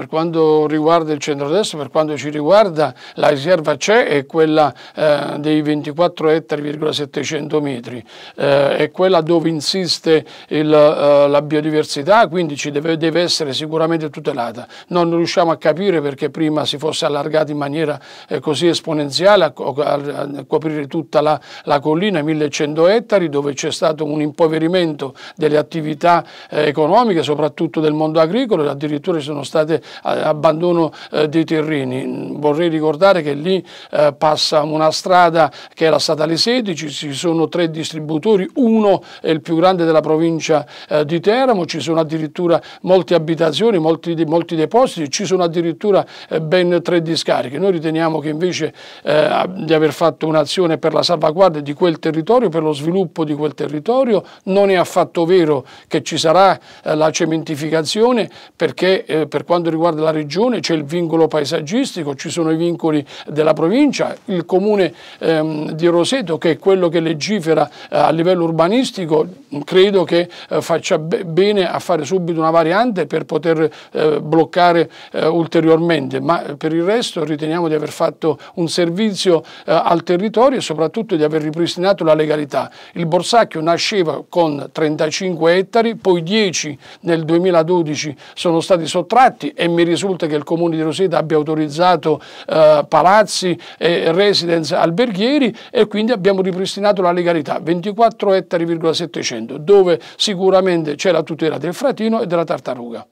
Per quanto riguarda il centro-destra, per quanto ci riguarda, la riserva c'è, è quella eh, dei 24 ettari,700 metri, eh, è quella dove insiste il, eh, la biodiversità, quindi ci deve, deve, essere sicuramente tutelata. Non riusciamo a capire perché prima si fosse allargata in maniera eh, così esponenziale a, a, a coprire tutta la, la collina, 1100 ettari, dove c'è stato un impoverimento delle attività eh, economiche, soprattutto del mondo agricolo, addirittura ci sono state abbandono eh, dei terreni. Vorrei ricordare che lì eh, passa una strada che è la statale 16, ci sono tre distributori, uno è il più grande della provincia eh, di Teramo, ci sono addirittura molte abitazioni, molti, molti depositi, ci sono addirittura ben tre discariche. Noi riteniamo che invece di aver fatto un'azione per la salvaguardia di quel territorio, per lo sviluppo di quel territorio, non è affatto vero che ci sarà la cementificazione perché per quanto riguarda riguarda la regione c'è il vincolo paesaggistico, ci sono i vincoli della provincia, il comune ehm, di Roseto che è quello che legifera eh, a livello urbanistico, credo che eh, faccia be bene a fare subito una variante per poter eh, bloccare eh, ulteriormente, ma eh, per il resto riteniamo di aver fatto un servizio eh, al territorio e soprattutto di aver ripristinato la legalità. Il Borsacchio nasceva con 35 ettari, poi 10 nel 2012 sono stati sottratti e mi risulta che il Comune di Roseto abbia autorizzato eh, palazzi e residence alberghieri e quindi abbiamo ripristinato la legalità, 24 ettari,700, dove sicuramente c'è la tutela del fratino e della tartaruga.